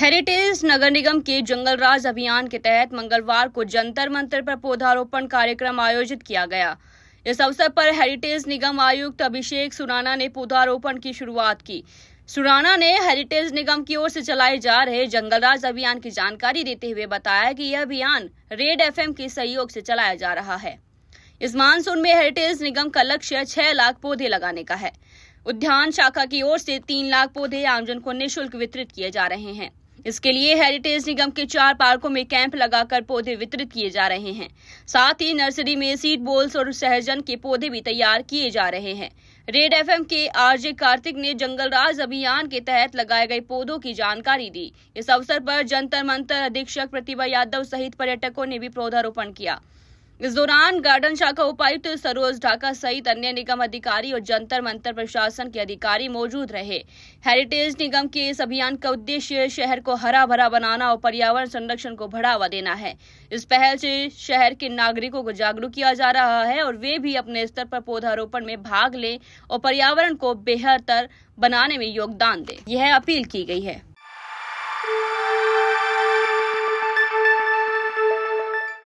heritage नगर निगम के जंगल राज अभियान के तहत मंगलवार को जंतर मंतर पर पौधारोपण कार्यक्रम आयोजित किया गया इस अवसर पर हेरिटेज निगम आयुक्त अभिषेक सुराना ने पौधारोपण की शुरुआत की सुराना ने हेरिटेज निगम की ओर से चलाए जा रहे जंगलराज अभियान की जानकारी देते हुए बताया कि यह अभियान रेड एफएम के सहयोग से चलाया जा रहा है इस मानसून में हेरिटेज निगम का लक्ष्य छह लाख पौधे लगाने का है उद्यान शाखा की ओर से तीन लाख पौधे आमजन को निःशुल्क वितरित किए जा रहे हैं इसके लिए हेरिटेज निगम के चार पार्कों में कैंप लगाकर पौधे वितरित किए जा रहे हैं साथ ही नर्सरी में सीड बोल्स और सहजन के पौधे भी तैयार किए जा रहे हैं रेड एफएम के आरजे कार्तिक ने जंगल राज अभियान के तहत लगाए गए पौधों की जानकारी दी इस अवसर पर जंतर मंतर अधीक्षक प्रतिभा यादव सहित पर्यटकों ने भी पौधारोपण किया इस दौरान गार्डन शाखा उपायुक्त सरोज ढाका सहित अन्य निगम अधिकारी और जंतर मंतर प्रशासन के अधिकारी मौजूद रहे हेरिटेज निगम के इस अभियान का उद्देश्य शहर को हरा भरा बनाना और पर्यावरण संरक्षण को बढ़ावा देना है इस पहल से शहर के नागरिकों को जागरूक किया जा रहा है और वे भी अपने स्तर पर पौधारोपण में भाग लें और पर्यावरण को बेहतर बनाने में योगदान दें यह अपील की गई है